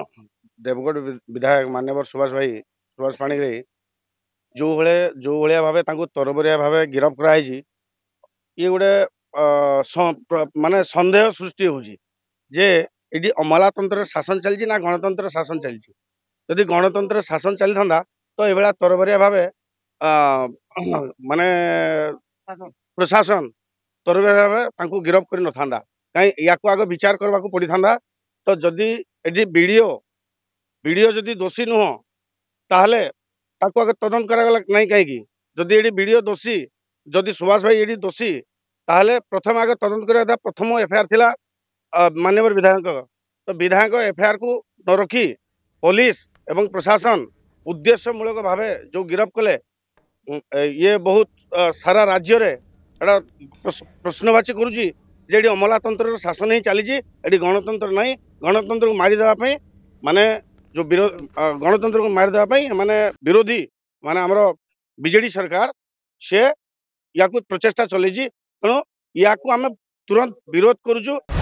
ଦେବଗଡ଼ ବିଧାୟକ ମାନ୍ୟବର ସୁଭାଷ ଭାଇ ସୁଭାଷ ପାଣିଗ୍ରାହୀ ଯେଉଁଭଳି ଯେଉଁ ଭଳିଆ ଭାବେ ତାଙ୍କୁ ତରବରିଆ ଭାବେ ଗିରଫ କରାହେଇଛି ଇଏ ଗୋଟେ ମାନେ ସନ୍ଦେହ ସୃଷ୍ଟି ହେଉଛି ଯେ ଏଠି ଅମଲାତନ୍ତ୍ରର ଶାସନ ଚାଲିଛି ନା ଗଣତନ୍ତ୍ର ଶାସନ ଚାଲିଛି ଯଦି ଗଣତନ୍ତ୍ର ଶାସନ ଚାଲିଥାନ୍ତା ତ ଏଭଳିଆ ତରବରିଆ ଭାବେ ମାନେ ପ୍ରଶାସନ ତରବରିଆ ଭାବେ ତାଙ୍କୁ ଗିରଫ କରିନଥାନ୍ତା କାହିଁ ୟାକୁ ଆଗ ବିଚାର କରିବାକୁ ପଡ଼ିଥାନ୍ତା ତ ଯଦି ଏଠି ବିଡ଼ିଓ ବିଡ଼ିଓ ଯଦି ଦୋଷୀ ନୁହଁ ତାହେଲେ ତାକୁ ଆଗ ତଦନ୍ତ କରାଗଲା ନାହିଁ କାହିଁକି ଯଦି ଏଠି ବିଡ଼ିଓ ଦୋଷୀ ଯଦି ସୁଭାଷ ଭାଇ ଏଠି ଦୋଷୀ ତାହେଲେ ପ୍ରଥମେ ଆଗ ତଦନ୍ତ କରିବା କଥା ପ୍ରଥମ ଏଫଆଇଆର୍ ଥିଲା ମାନ୍ୟବର ବିଧାୟକ ତ ବିଧାୟକ ଏଫଆଇଆର୍କୁ ନ ରଖି ପୋଲିସ ଏବଂ ପ୍ରଶାସନ ଉଦ୍ଦେଶ୍ୟମୂଳକ ଭାବେ ଯେଉଁ ଗିରଫ କଲେ ଇଏ ବହୁତ ସାରା ରାଜ୍ୟରେ ଏଇଟା ପ୍ରଶ୍ନବାଚୀ କରୁଛି ଯେ ଏଠି ଅମଲାତନ୍ତ୍ରର ଶାସନ ହିଁ ଚାଲିଛି ଏଠି ଗଣତନ୍ତ୍ର ନାହିଁ ଗଣତନ୍ତ୍ରକୁ ମାରିଦେବା ପାଇଁ ମାନେ ଯେଉଁ ବିରୋଧ ଗଣତନ୍ତ୍ରକୁ ମାରିଦେବା ପାଇଁ ମାନେ ବିରୋଧୀ ମାନେ ଆମର ବିଜେଡି ସରକାର ସିଏ ୟାକୁ ପ୍ରଚେଷ୍ଟା ଚଲେଇଛି ତେଣୁ ୟାକୁ ଆମେ ତୁରନ୍ତ ବିରୋଧ କରୁଛୁ